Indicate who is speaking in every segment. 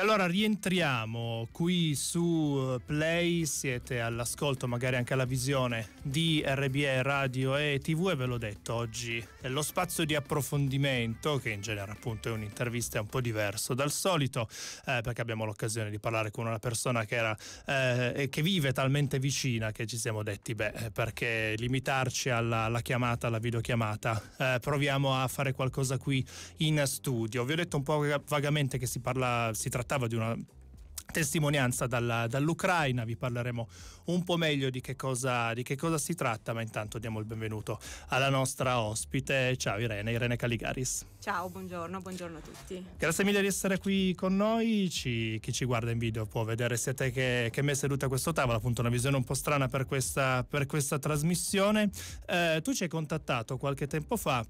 Speaker 1: allora rientriamo qui su eh, Play, siete all'ascolto, magari anche alla visione di RBE Radio e TV e ve l'ho detto oggi, è lo spazio di approfondimento che in genere appunto è un'intervista un po' diverso dal solito eh, perché abbiamo l'occasione di parlare con una persona che, era, eh, che vive talmente vicina che ci siamo detti beh eh, perché limitarci alla, alla chiamata, alla videochiamata, eh, proviamo a fare qualcosa qui in studio. Vi ho detto un po' vagamente che si parla, si tratta trattava di una testimonianza dalla, dall'Ucraina, vi parleremo un po' meglio di che, cosa, di che, cosa, si tratta, ma intanto diamo il benvenuto alla nostra ospite. Ciao Irene, Irene Caligaris.
Speaker 2: Ciao, buongiorno, buongiorno a tutti.
Speaker 1: Grazie mille di essere qui con noi, ci, chi ci guarda in video può vedere sia te che, che me seduta a questo tavolo, appunto una visione un po' strana per questa, per questa trasmissione. Eh, tu ci hai contattato qualche tempo fa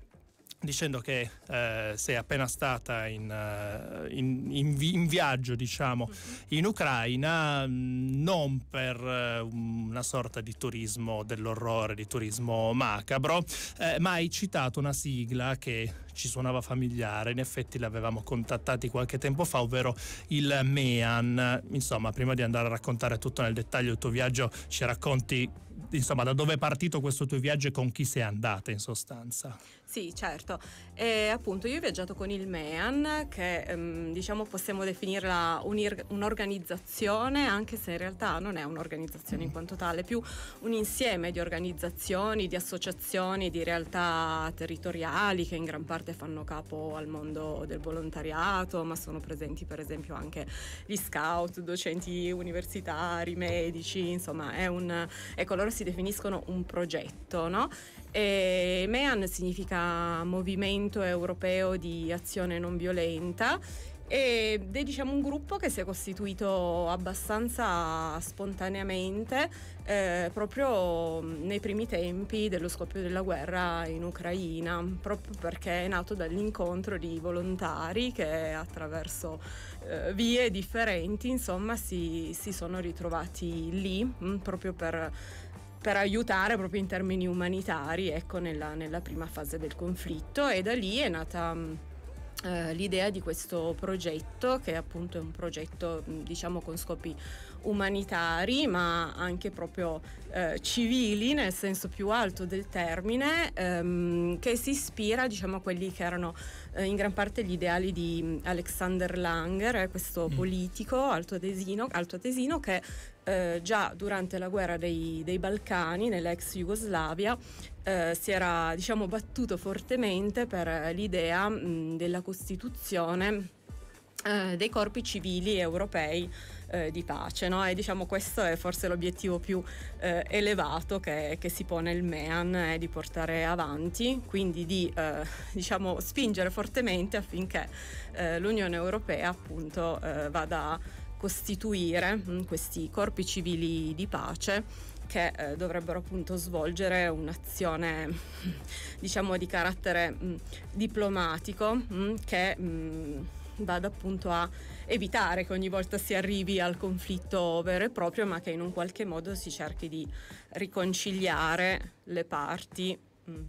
Speaker 1: dicendo che eh, sei appena stata in, eh, in, in, vi, in viaggio diciamo, mm-hmm. in Ucraina mm, non per eh, una sorta di turismo dell'orrore, di turismo macabro, eh, ma hai citato una sigla che ci suonava familiare, in effetti l'avevamo contattati qualche tempo fa, ovvero il MEAN. Insomma, prima di andare a raccontare tutto nel dettaglio il tuo viaggio, ci racconti insomma, da dove è partito questo tuo viaggio e con chi sei andata in sostanza.
Speaker 2: Sì, certo. E appunto io ho viaggiato con il MEAN, che ehm, diciamo possiamo definirla un'organizzazione, anche se in realtà non è un'organizzazione in quanto tale, più un insieme di organizzazioni, di associazioni, di realtà territoriali che in gran parte fanno capo al mondo del volontariato, ma sono presenti per esempio anche gli scout, docenti universitari, medici, insomma è un... ecco loro si definiscono un progetto, no? E MEAN significa movimento Movimento Europeo di Azione Non Violenta ed è diciamo, un gruppo che si è costituito abbastanza spontaneamente eh, proprio nei primi tempi dello scoppio della guerra in Ucraina, proprio perché è nato dall'incontro di volontari che attraverso eh, vie differenti insomma, si, si, sono ritrovati lì mh, proprio per per aiutare proprio in termini umanitari ecco, nella, nella, prima fase del conflitto e da lì è nata mm, eh, l'idea di questo progetto che appunto è un progetto mm, diciamo con scopi umanitari ma anche proprio eh, civili nel senso più alto del termine ehm, che si ispira diciamo a quelli che erano eh, in gran parte gli ideali di mm, Alexander Langer eh, questo mm. politico altoatesino, altoatesino che eh, già durante la guerra dei, dei Balcani, nell'ex Jugoslavia, eh, si era diciamo, battuto fortemente per l'idea mh, della Costituzione eh, dei corpi civili europei eh, di pace no? e diciamo questo è forse l'obiettivo più eh, elevato che, che, si pone il MEAN è eh, di portare avanti quindi di eh, diciamo spingere fortemente affinché eh, l'Unione Europea appunto vada a costituire mm, questi corpi civili di pace che eh, dovrebbero appunto svolgere un'azione diciamo di carattere mh, mm, diplomatico mh, mm, che mh, vada appunto a evitare che ogni volta si arrivi al conflitto vero e proprio ma che in un qualche modo si cerchi di riconciliare le parti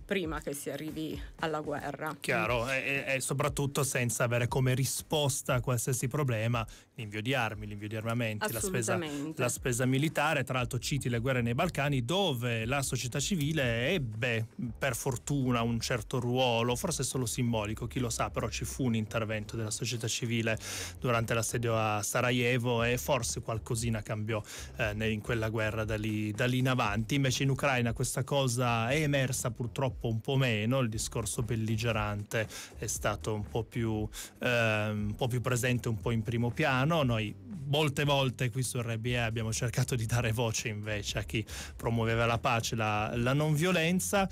Speaker 2: prima che si arrivi alla guerra. Chiaro,
Speaker 1: e, e, soprattutto senza avere come risposta a qualsiasi problema l'invio di armi, l'invio di armamenti, la spesa, la spesa, militare, tra l'altro citi le guerre nei Balcani dove la società civile ebbe per fortuna un certo ruolo, forse solo simbolico, chi lo sa, però ci fu un intervento della società civile durante l'assedio a Sarajevo e forse qualcosina cambiò eh, in quella guerra da lì, da lì in avanti, invece in Ucraina questa cosa è emersa purtroppo un po' meno, il discorso belligerante è stato un po' più, eh, un po più presente, un po' in primo piano, no, noi molte volte qui su RBA abbiamo cercato di dare voce invece a chi promuoveva la pace, la, la non violenza,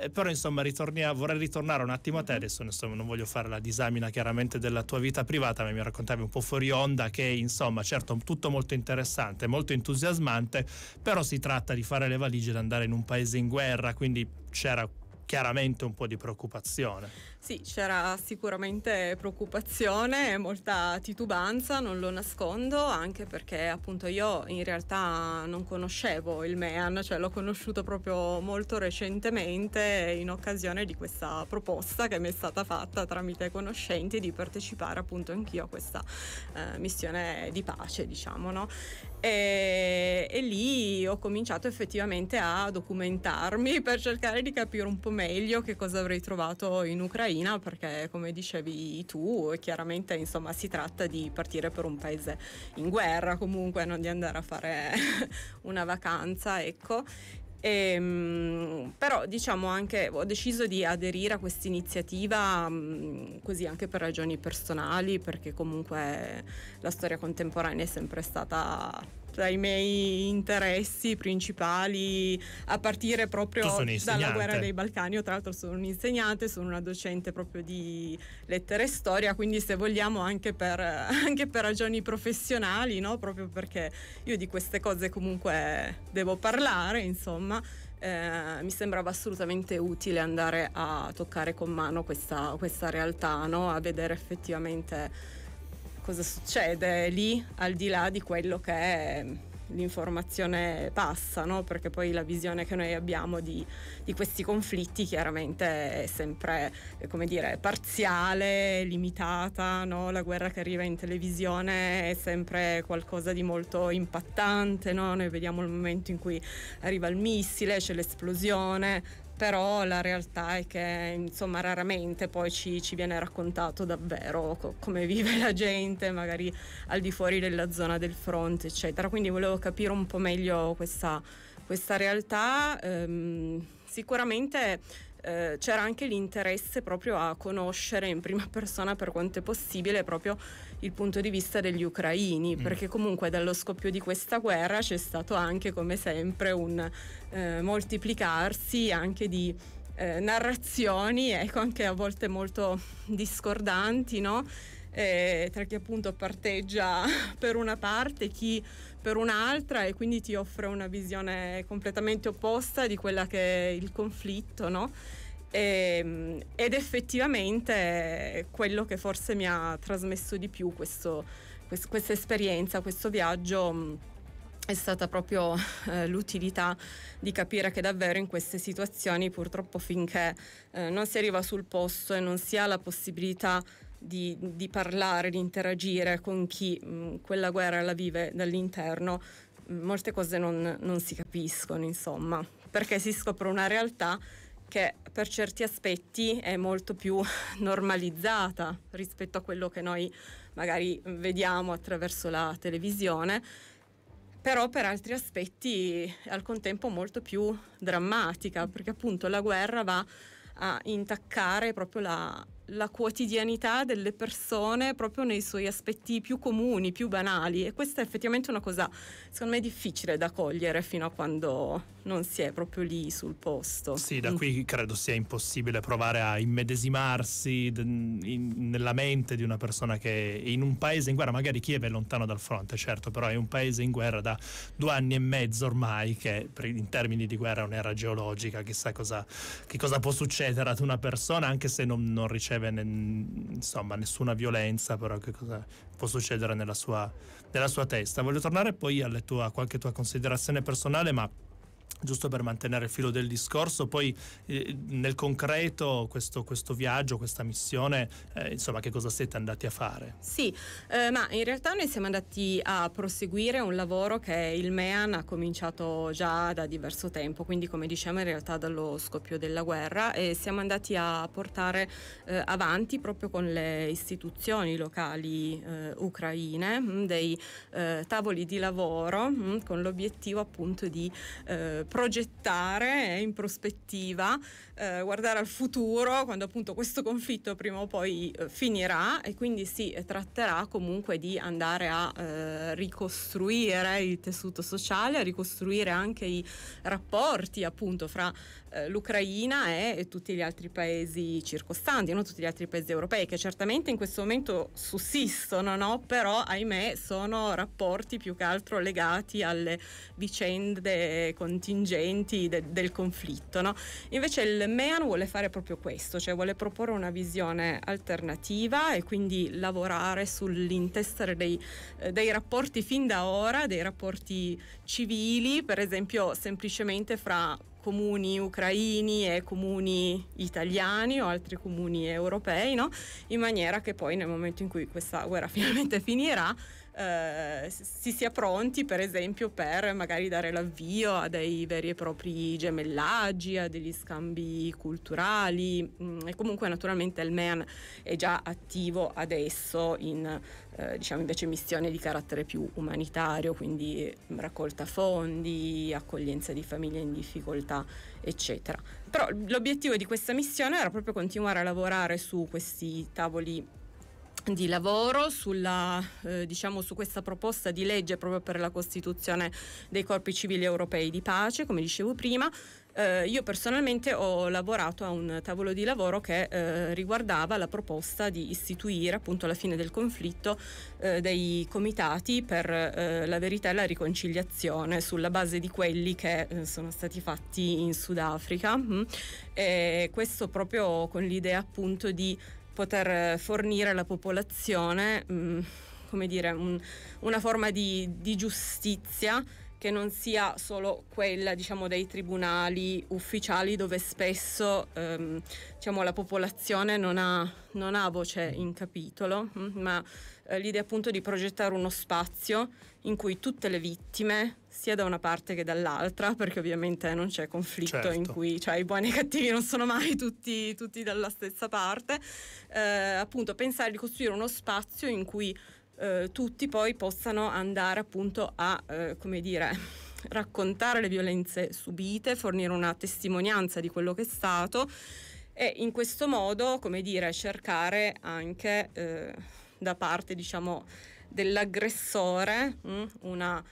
Speaker 1: eh, però insomma ritornia, vorrei ritornare un attimo a te, mm-hmm. adesso insomma, non voglio fare la disamina chiaramente della tua vita privata, ma mi raccontavi un po' fuori onda che insomma certo tutto molto interessante, molto entusiasmante, però si tratta di fare le valigie e andare in un paese in guerra, quindi c'era chiaramente un po' di preoccupazione.
Speaker 2: Sì, c'era sicuramente preoccupazione e molta titubanza, non lo nascondo, anche perché appunto io in realtà non conoscevo il MEAN, cioè l'ho conosciuto proprio molto recentemente in occasione di questa proposta che mi è stata fatta tramite conoscenti di partecipare appunto anch'io a questa eh, missione di pace, diciamo, no? E, e lì ho cominciato effettivamente a documentarmi per cercare di capire un po' meglio che cosa avrei trovato in Ucraina Ucraina perché come dicevi tu chiaramente insomma si tratta di partire per un paese in guerra comunque non di andare a fare una vacanza ecco e, ehm, però diciamo anche ho deciso di aderire a questa iniziativa mm, così anche per ragioni personali perché comunque la storia contemporanea è sempre stata tra i miei interessi principali, a partire proprio dalla guerra dei Balcani. Io tra l'altro sono un'insegnante, sono una docente proprio di lettere e storia, quindi se vogliamo anche per, anche per ragioni professionali, no? proprio perché io di queste cose comunque devo parlare, insomma. Eh, mi sembrava assolutamente utile andare a toccare con mano questa, questa realtà, no? a vedere effettivamente cosa succede lì al di là di quello che è l'informazione passa, no? perché poi la visione che noi abbiamo di, di, questi conflitti chiaramente è sempre, eh, come dire, parziale, limitata, no? la guerra che arriva in televisione è sempre qualcosa di molto impattante, no? noi vediamo il momento in cui arriva il missile, c'è l'esplosione, però la realtà è che insomma raramente poi ci, ci viene raccontato davvero co- come vive la gente magari al di fuori della zona del fronte eccetera quindi volevo capire un po' meglio questa, questa realtà ehm, sicuramente eh, c'era anche l'interesse proprio a conoscere in prima persona per quanto è possibile proprio il punto di vista degli ucraini, mm. perché comunque dallo scoppio di questa guerra c'è stato anche come sempre un eh, moltiplicarsi anche di eh, narrazioni, ecco anche a volte molto discordanti, no? Eh, tra chi appunto parteggia per una parte, chi per un'altra e quindi ti offre una visione completamente opposta di quella che è il conflitto, no? E, ehm, ed effettivamente quello che forse mi ha trasmesso di più questo, quest, questa esperienza, questo viaggio mm, è stata proprio eh, l'utilità di capire che davvero in queste situazioni purtroppo finché eh, non si arriva sul posto e non si ha la possibilità di, di parlare, di interagire con chi mh, mm, quella guerra la vive dall'interno, mh, mm, molte cose non, non si capiscono, insomma, perché si scopre una realtà che per certi aspetti è molto più normalizzata rispetto a quello che noi magari vediamo attraverso la televisione, però per altri aspetti al contempo molto più drammatica, perché appunto la guerra va a intaccare proprio la, la quotidianità delle persone proprio nei suoi aspetti più comuni, più banali e questa è effettivamente una cosa secondo me difficile da cogliere fino a quando
Speaker 1: non si è proprio lì sul posto. Sì, da mm. qui credo sia impossibile provare a immedesimarsi in, in, nella mente di una persona che in un paese in guerra, magari Kiev è lontano dal fronte, certo, però è un paese in guerra da due anni e mezzo ormai che in termini di guerra è un'era geologica, chissà cosa, che cosa può succedere ad una persona anche se non, non riceve riceve cioè, ne, insomma, nessuna violenza, però che cosa può succedere nella sua, nella sua testa. Voglio tornare poi alle tua, a qualche tua considerazione personale, ma giusto per mantenere il filo del discorso, poi eh, nel concreto questo, questo, viaggio, questa missione, eh, insomma che cosa siete andati a fare?
Speaker 2: Sì, eh, ma in realtà noi siamo andati a proseguire un lavoro che il MEAN ha cominciato già da diverso tempo, quindi come diciamo in realtà dallo scoppio della guerra e siamo andati a portare eh, avanti proprio con le istituzioni locali eh, ucraine mh, mm, dei eh, tavoli di lavoro mh, mm, con l'obiettivo appunto di progettare eh, in prospettiva, eh, guardare al futuro quando appunto questo conflitto prima o poi eh, finirà e quindi si tratterà comunque di andare a eh, ricostruire il tessuto sociale, a ricostruire anche i rapporti appunto fra l'Ucraina e, e, tutti gli altri paesi circostanti, non tutti gli altri paesi europei che certamente in questo momento sussistono, no? però ahimè sono rapporti più che altro legati alle vicende continue contingenti de, del conflitto. No? Invece il MEAN vuole fare proprio questo, cioè vuole proporre una visione alternativa e quindi lavorare sull'intessere dei, eh, dei rapporti fin da ora, dei rapporti civili, per esempio semplicemente fra comuni ucraini e comuni italiani o altri comuni europei, no? in maniera che poi nel momento in cui questa guerra finalmente finirà eh, si sia pronti per esempio per magari dare l'avvio a dei veri e propri gemellaggi, a degli scambi culturali mm, e comunque naturalmente il MEAN è già attivo adesso in eh, diciamo invece missioni di carattere più umanitario, quindi raccolta fondi, accoglienza di famiglie in difficoltà eccetera. Però l'obiettivo di questa missione era proprio continuare a lavorare su questi tavoli di lavoro sulla, eh, diciamo, su questa proposta di legge proprio per la costituzione dei corpi civili europei di pace, come dicevo prima. Eh, io personalmente ho lavorato a un tavolo di lavoro che eh, riguardava la proposta di istituire appunto alla fine del conflitto eh, dei comitati per eh, la verità e la riconciliazione sulla base di quelli che eh, sono stati fatti in Sudafrica. Mm. questo proprio con l'idea appunto di poter eh, fornire alla popolazione mm, come dire, un, una forma di, di, giustizia che non sia solo quella diciamo, dei tribunali ufficiali dove spesso ehm, diciamo, la popolazione non ha, non ha, voce in capitolo, mm, ma eh, l'idea appunto di progettare uno spazio in cui tutte le vittime sia da una parte che dall'altra, perché ovviamente non c'è conflitto certo. in cui cioè, i buoni e i cattivi non sono mai tutti, tutti dalla stessa parte, eh, appunto pensare di costruire uno spazio in cui eh, tutti poi possano andare appunto a, eh, come dire, raccontare le violenze subite, fornire una testimonianza di quello che è stato e in questo modo, come dire, cercare anche eh, da parte, diciamo, dell'aggressore mh, mm, una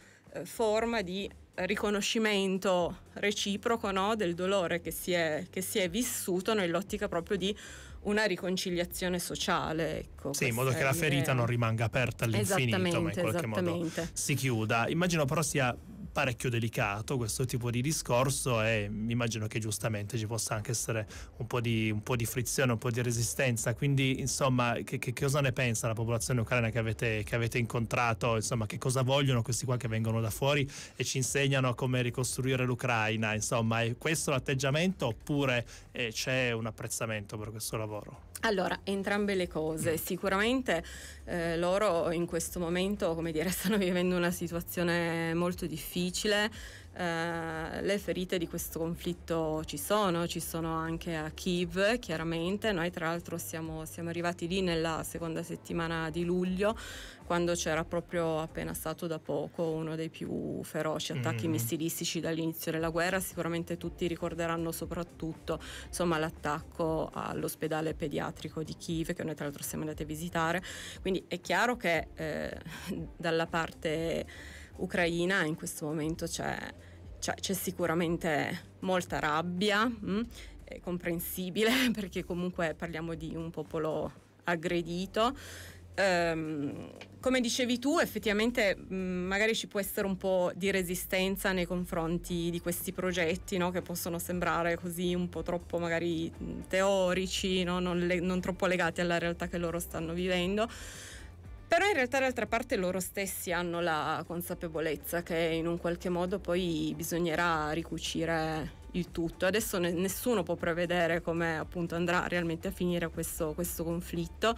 Speaker 2: forma di riconoscimento reciproco no, del dolore che si, è, che si, è, vissuto nell'ottica proprio di una riconciliazione sociale. Ecco, sì, in modo che la ferita non
Speaker 1: rimanga aperta all'infinito, ma in qualche modo si chiuda. Immagino però sia parecchio delicato questo tipo di discorso e immagino che giustamente ci possa anche essere un po' di, un po di frizione, un po' di resistenza. Quindi, insomma, che, che, cosa ne pensa la popolazione ucraina che avete, che avete incontrato? Insomma, che cosa vogliono questi qua che vengono da fuori e ci insegnano come ricostruire l'Ucraina? Insomma, è questo l'atteggiamento oppure eh, c'è un apprezzamento per questo lavoro?
Speaker 2: Allora, entrambe le cose. Mm. Sicuramente eh, loro in questo momento, come dire, stanno vivendo una situazione molto difficile eh, le ferite di questo conflitto ci sono, ci sono anche a Kiev chiaramente, noi tra l'altro siamo, siamo arrivati lì nella seconda settimana di luglio quando c'era proprio appena stato da poco uno dei più feroci attacchi mm. missilistici dall'inizio della guerra, sicuramente tutti ricorderanno soprattutto insomma, l'attacco all'ospedale pediatrico di Kiev che noi tra l'altro siamo andati a visitare, quindi è chiaro che eh, dalla parte Ucraina, in questo momento c'è, c'è, c'è sicuramente molta rabbia, mh? Mm, è comprensibile perché comunque parliamo di un popolo aggredito. Ehm, come dicevi tu, effettivamente mh, mm, magari ci può essere un po' di resistenza nei confronti di questi progetti no? che possono sembrare così un po' troppo magari mm, teorici, no? non, le- non troppo legati alla realtà che loro stanno vivendo. Però in realtà d'altra parte loro stessi hanno la consapevolezza che in un qualche modo poi bisognerà ricucire il tutto. Adesso ne- nessuno può prevedere come appunto andrà realmente a finire questo, questo conflitto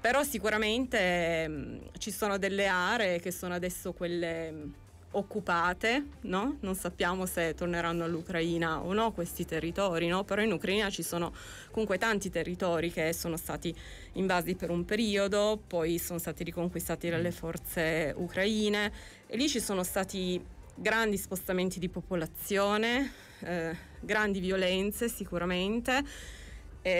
Speaker 2: però sicuramente mh, mm, ci sono delle aree che sono adesso quelle mm, occupate, no? non sappiamo se torneranno all'Ucraina o no questi territori, no? però in Ucraina ci sono comunque tanti territori che sono stati invasi per un periodo, poi sono stati riconquistati dalle forze ucraine e lì ci sono stati grandi spostamenti di popolazione, eh, grandi violenze sicuramente e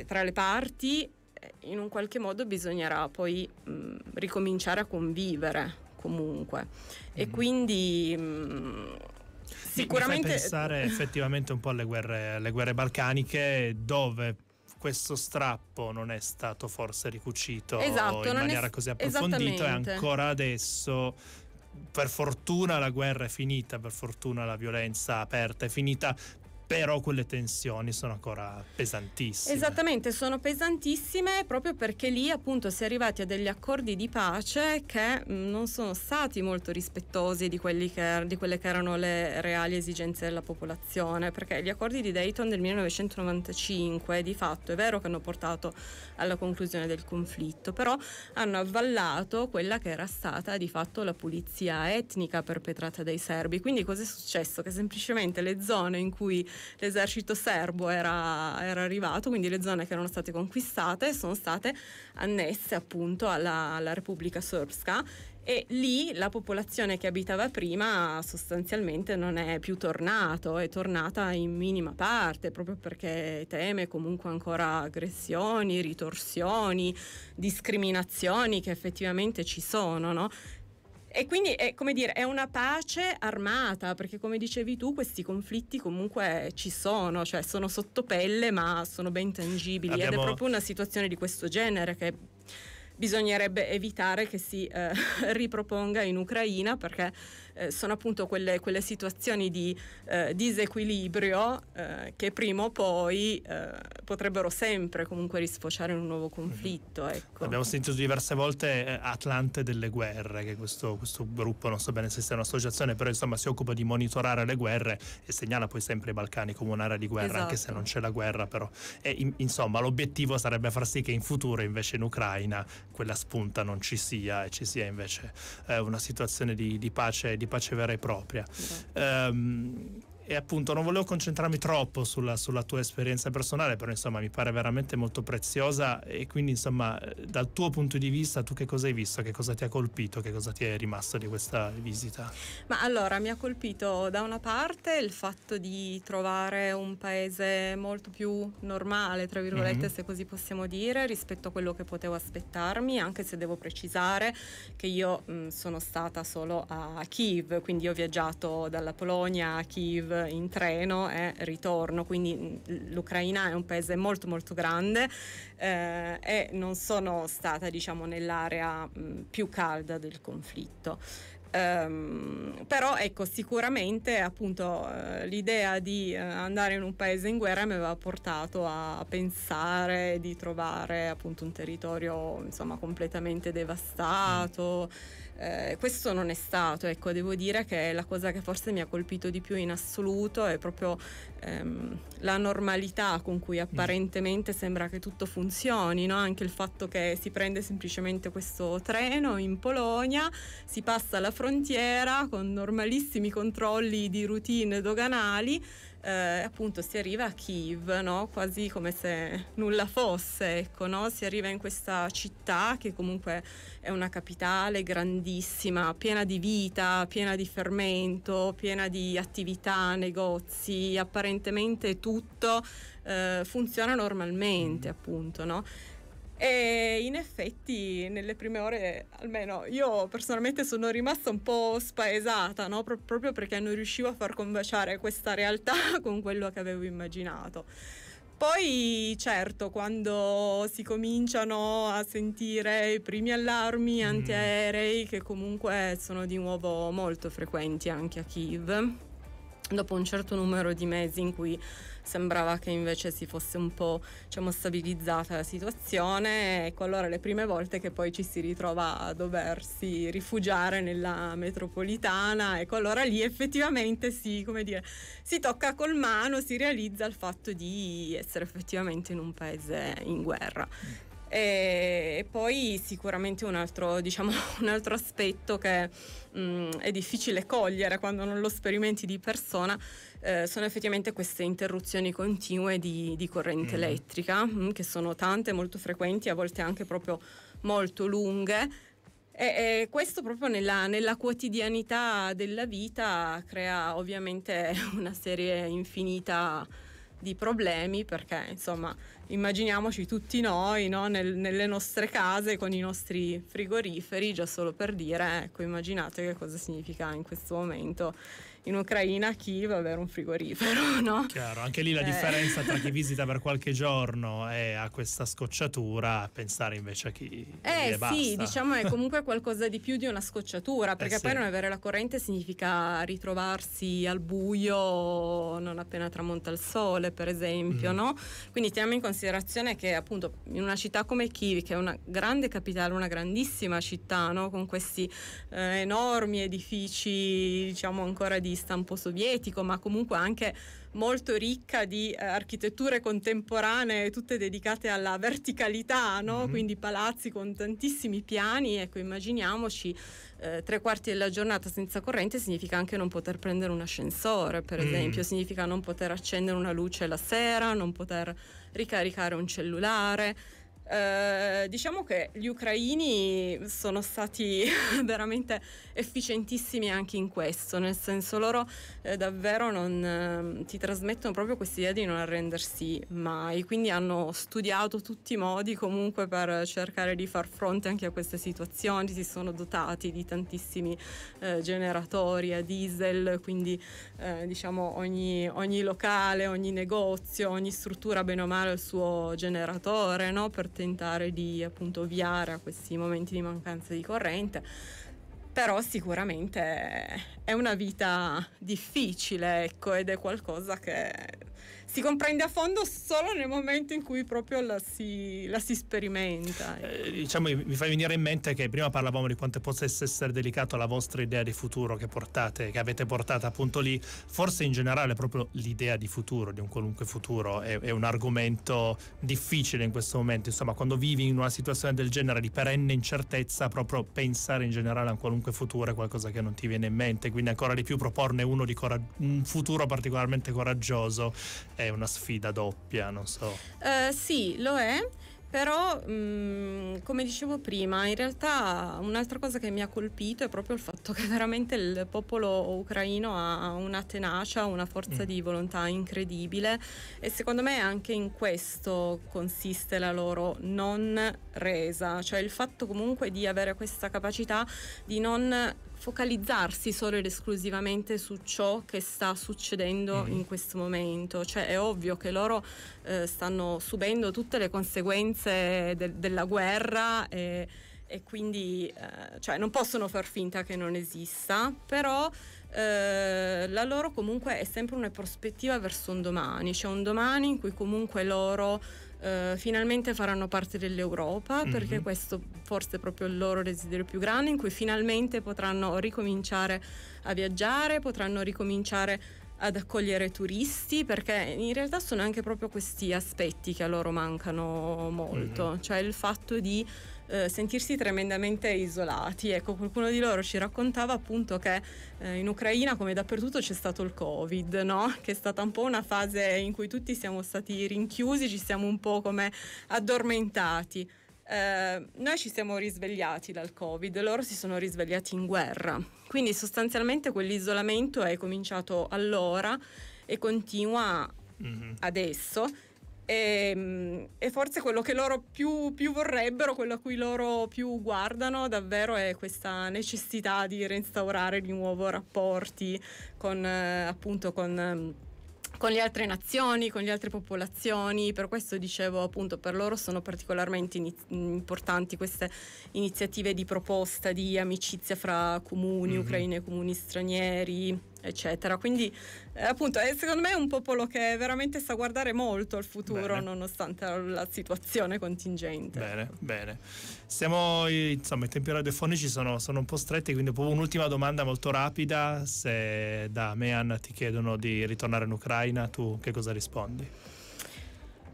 Speaker 2: eh, tra le parti, eh, in un qualche modo bisognerà poi mh, mm, ricominciare a convivere comunque. E mhm. mm. quindi... Mh,
Speaker 1: sicuramente... Mi pensare effettivamente un po' alle guerre, alle guerre balcaniche dove questo strappo non è stato forse ricucito esatto, in maniera è, così approfondita e ancora adesso per fortuna la guerra è finita, per fortuna la violenza aperta è finita, però quelle tensioni sono ancora pesantissime.
Speaker 2: Esattamente, sono pesantissime proprio perché lì appunto si è arrivati a degli accordi di pace che mm, non sono stati molto rispettosi di, che, er-, di quelle che erano le reali esigenze della popolazione, perché gli accordi di Dayton del 1995 di fatto è vero che hanno portato alla conclusione del conflitto, però hanno avvallato quella che era stata di fatto la pulizia etnica perpetrata dai serbi. Quindi cos'è successo? Che semplicemente le zone in cui l'esercito serbo era, era, arrivato, quindi le zone che erano state conquistate sono state annesse appunto alla, alla Repubblica Srpska e lì la popolazione che abitava prima sostanzialmente non è più tornata, è tornata in minima parte proprio perché teme comunque ancora aggressioni, ritorsioni, discriminazioni che effettivamente ci sono, no? E quindi è, eh, come dire, è una pace armata, perché come dicevi tu, questi conflitti comunque ci sono, cioè sono sotto pelle ma sono ben tangibili. Abbiamo... Ed è proprio una situazione di questo genere che bisognerebbe evitare che si eh, riproponga in Ucraina perché eh, sono appunto quelle, quelle situazioni di eh, disequilibrio eh, che prima o poi eh, potrebbero sempre comunque risfociare in un nuovo conflitto. Mhm. Ecco.
Speaker 1: Abbiamo sentito diverse volte eh, Atlante delle guerre, che questo, questo gruppo, non so bene se sia un'associazione, però insomma si occupa di monitorare le guerre e segnala poi sempre i Balcani come un'area di guerra, esatto. anche se esatto. non c'è la guerra però. E, in, insomma l'obiettivo sarebbe far sì che in futuro invece in Ucraina quella spunta non ci sia e ci sia invece eh, una situazione di, di pace, di pace vera e propria. Okay. Esatto. Um, ehm, e appunto non volevo concentrarmi troppo sulla, sulla, tua esperienza personale, però insomma mi pare veramente molto preziosa e quindi insomma dal tuo punto di vista tu che cosa hai visto, che cosa ti ha colpito, che cosa ti è rimasto di questa visita?
Speaker 2: Ma allora mi ha colpito da una parte il fatto di trovare un paese molto più normale, tra virgolette mm-hmm. se così possiamo dire, rispetto a quello che potevo aspettarmi, anche se devo precisare che io mh, sono stata solo a Kiev, quindi ho viaggiato dalla Polonia a Kiev eh, in treno e ritorno, quindi mm, l'Ucraina è un paese molto molto grande eh, e non sono stata diciamo nell'area mh, mm, più calda del conflitto. Um, però ecco sicuramente appunto uh, l'idea di uh, andare in un paese in guerra mi aveva portato a pensare di trovare appunto un territorio insomma completamente mm. devastato mm. Eh, questo non è stato, ecco, devo dire che la cosa che forse mi ha colpito di più in assoluto è proprio ehm, la normalità con cui mm. apparentemente sembra che tutto funzioni, no? anche il fatto che si prende semplicemente questo treno in Polonia, si passa la frontiera con normalissimi controlli di routine doganali eh, appunto si arriva a Kiev, no? quasi come se nulla fosse, ecco, no? si arriva in questa città che comunque è una capitale grandissima, piena di vita, piena di fermento, piena di attività, negozi, apparentemente tutto eh, funziona normalmente, appunto. No? E in effetti nelle prime ore, almeno io personalmente sono rimasta un po' spaesata, no? Pro- proprio perché non riuscivo a far combaciare questa realtà con quello che avevo immaginato. Poi certo, quando si cominciano a sentire i primi allarmi mm. antiaerei, che comunque sono di nuovo molto frequenti anche a Kiev, dopo un certo numero di mesi in cui sembrava che invece si fosse un po' diciamo, stabilizzata la situazione, ecco allora le prime volte che poi ci si ritrova a doversi rifugiare nella metropolitana, ecco allora lì effettivamente si, dire, si tocca col mano, si realizza il fatto di essere effettivamente in un paese in guerra. E, poi sicuramente un altro, diciamo, un altro aspetto che mh, mm, è difficile cogliere quando non lo sperimenti di persona eh, sono effettivamente queste interruzioni continue di, di corrente mm. elettrica, mh, mm, che sono tante, molto frequenti, a volte anche proprio molto lunghe. E, e questo proprio nella, nella, quotidianità della vita crea ovviamente una serie infinita di problemi perché insomma immaginiamoci tutti noi no? Nel, nelle nostre case con i nostri frigoriferi, già solo per dire, ecco, immaginate che cosa significa in questo momento in Ucraina Kiev avere un frigorifero, no?
Speaker 1: Chiaro, anche lì la eh. differenza tra chi visita per qualche giorno e ha questa scocciatura, pensare invece a chi... Eh sì, basta. diciamo è comunque
Speaker 2: qualcosa di più di una scocciatura, perché eh, poi non avere la corrente significa ritrovarsi al buio non appena tramonta il sole, per esempio, mm. no? Quindi teniamo in considerazione che appunto in una città come Kiev, che è una grande capitale, una grandissima città, no? Con questi eh, enormi edifici, diciamo ancora di di stampo sovietico, ma comunque anche molto ricca di eh, architetture contemporanee, tutte dedicate alla verticalità, no? mm-hmm. quindi palazzi con tantissimi piani. Ecco, immaginiamoci eh, tre quarti della giornata senza corrente significa anche non poter prendere un ascensore, per mm. esempio, significa non poter accendere una luce la sera, non poter ricaricare un cellulare. Eh, diciamo che gli ucraini sono stati veramente efficientissimi anche in questo, nel senso loro eh, davvero non, ehm, ti trasmettono proprio questa idea di non arrendersi mai, quindi hanno studiato tutti i modi comunque per cercare di far fronte anche a queste situazioni, si sono dotati di tantissimi eh, generatori a diesel, quindi eh, diciamo ogni, ogni, locale, ogni negozio, ogni struttura bene o male ha il suo generatore no? per tentare di appunto ovviare a questi momenti di mancanza di corrente però sicuramente è una vita difficile, ecco, ed è qualcosa che si comprende a fondo solo nel momento in cui proprio la si, la si sperimenta. Eh, ecco. Eh,
Speaker 1: diciamo, mi fai venire in mente che prima parlavamo di quanto possa essere delicato la vostra idea di futuro che portate, che avete portato appunto lì. Forse in generale proprio l'idea di futuro, di un qualunque futuro, è, è un argomento difficile in questo momento. Insomma, quando vivi in una situazione del genere di perenne incertezza, proprio pensare in generale a un qualunque futuro è qualcosa che non ti viene in mente. Quindi ancora di più proporne uno di cora- un futuro particolarmente coraggioso è una sfida doppia, non so.
Speaker 2: Uh, sì, lo è. Però, mh, mm, come dicevo prima, in realtà un'altra cosa che mi ha colpito è proprio il fatto che veramente il popolo ucraino ha una tenacia, una forza mm. di volontà incredibile e secondo me anche in questo consiste la loro non resa, cioè il fatto comunque di avere questa capacità di non focalizzarsi solo ed esclusivamente su ciò che sta succedendo mm. in questo momento. Cioè è ovvio che loro eh, stanno subendo tutte le conseguenze de- della guerra e, e quindi eh, cioè non possono far finta che non esista, però eh, la loro comunque è sempre una prospettiva verso un domani, cioè un domani in cui comunque loro eh, finalmente faranno parte dell'Europa mm-hmm. perché questo forse è proprio il loro desiderio più grande in cui finalmente potranno ricominciare a viaggiare, potranno ricominciare ad accogliere turisti perché in realtà sono anche proprio questi aspetti che a loro mancano molto, mm-hmm. cioè il fatto di eh, sentirsi tremendamente isolati. Ecco, qualcuno di loro ci raccontava appunto che eh, in Ucraina, come dappertutto, c'è stato il Covid, no? che è stata un po' una fase in cui tutti siamo stati rinchiusi, ci siamo un po' come addormentati. Eh, noi ci siamo risvegliati dal Covid, loro si sono risvegliati in guerra. Quindi sostanzialmente quell'isolamento è cominciato allora e continua mm-hmm. adesso e, ehm, e, forse quello che loro più, più, vorrebbero, quello a cui loro più guardano davvero è questa necessità di reinstaurare di nuovo rapporti con eh, appunto con ehm, con le altre nazioni, con le altre popolazioni, per questo dicevo appunto per loro sono particolarmente iniz- importanti queste iniziative di proposta di amicizia fra comuni mm-hmm. ucraini e comuni stranieri, eccetera. Quindi eh, appunto è, secondo me è un popolo che veramente sa guardare molto al futuro bene. nonostante la, situazione contingente.
Speaker 1: Bene, bene. Siamo, insomma, i tempi radiofonici sono, sono un po' stretti, quindi un'ultima domanda molto rapida. Se da Mean ti chiedono di ritornare in Ucraina, tu che cosa rispondi?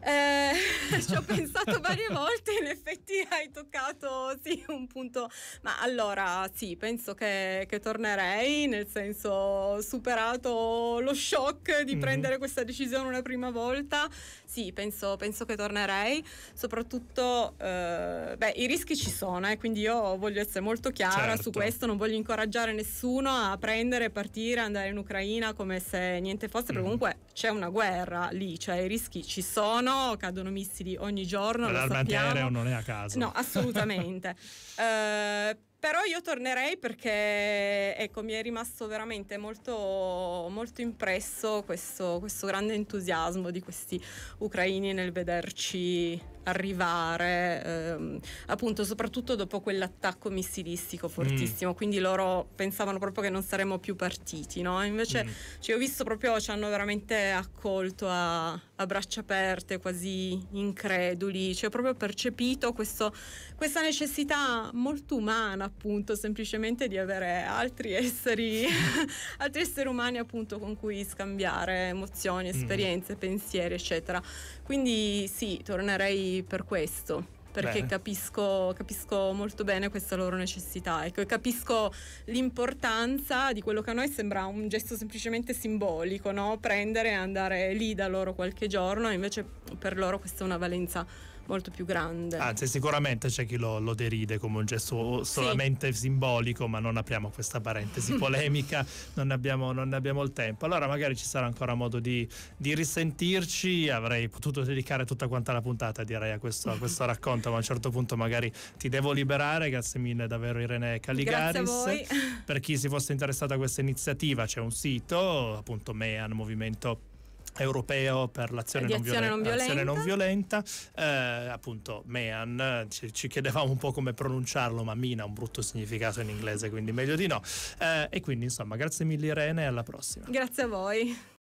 Speaker 2: Eh, ci ho esatto. pensato varie volte, in effetti hai toccato sì, un punto, ma allora sì, penso che, che tornerei, nel senso superato lo shock di mm-hmm. prendere questa decisione una prima volta, sì, penso, penso che tornerei, soprattutto eh, beh, i rischi ci sono, eh, quindi io voglio essere molto chiara certo. su questo, non voglio incoraggiare nessuno a prendere, partire, andare in Ucraina come se niente fosse, mm-hmm. perché comunque c'è una guerra lì, cioè i rischi ci sono giorno, cadono missili ogni giorno. L'albante non è a casa. No, assolutamente. eh, però io tornerei perché ecco, mi è rimasto veramente molto, molto impresso questo, questo, grande entusiasmo di questi ucraini nel vederci arrivare, ehm, appunto soprattutto dopo quell'attacco missilistico mm. fortissimo, mm. quindi loro pensavano proprio che non saremmo più partiti, no? invece mm. cioè, ho visto proprio ci hanno veramente accolto a, a braccia aperte, quasi increduli, Ci ho proprio percepito questo, questa necessità molto umana appunto semplicemente di avere altri esseri, altri esseri umani appunto con cui scambiare emozioni, mm. esperienze, mm. pensieri eccetera. Quindi sì, tornerei per questo perché capisco, capisco, molto bene questa loro necessità ecco, e capisco l'importanza di quello che a noi sembra un gesto semplicemente simbolico, no? prendere e andare lì da loro qualche giorno, invece per loro questa è una valenza molto più grande. Anzi,
Speaker 1: sicuramente c'è chi lo, lo deride come un gesto solamente sì. simbolico, ma non apriamo questa parentesi polemica, non, abbiamo, non abbiamo, il tempo. Allora magari ci sarà ancora modo di, di risentirci, avrei potuto dedicare tutta quanta la puntata direi a questo, a questo racconto, ma a un certo punto magari ti devo liberare, grazie mille davvero Irene Caligaris. Per chi si fosse interessato a questa iniziativa c'è un sito, appunto MEAN, Movimento europeo per l'azione, non, violen- non, violenta. L'azione non violenta eh, appunto Mean, ci, ci, chiedevamo un po' come pronunciarlo, ma Mina ha un brutto significato in inglese, quindi meglio di no. Eh, e quindi insomma, grazie mille Irene e alla prossima.
Speaker 2: Grazie a voi.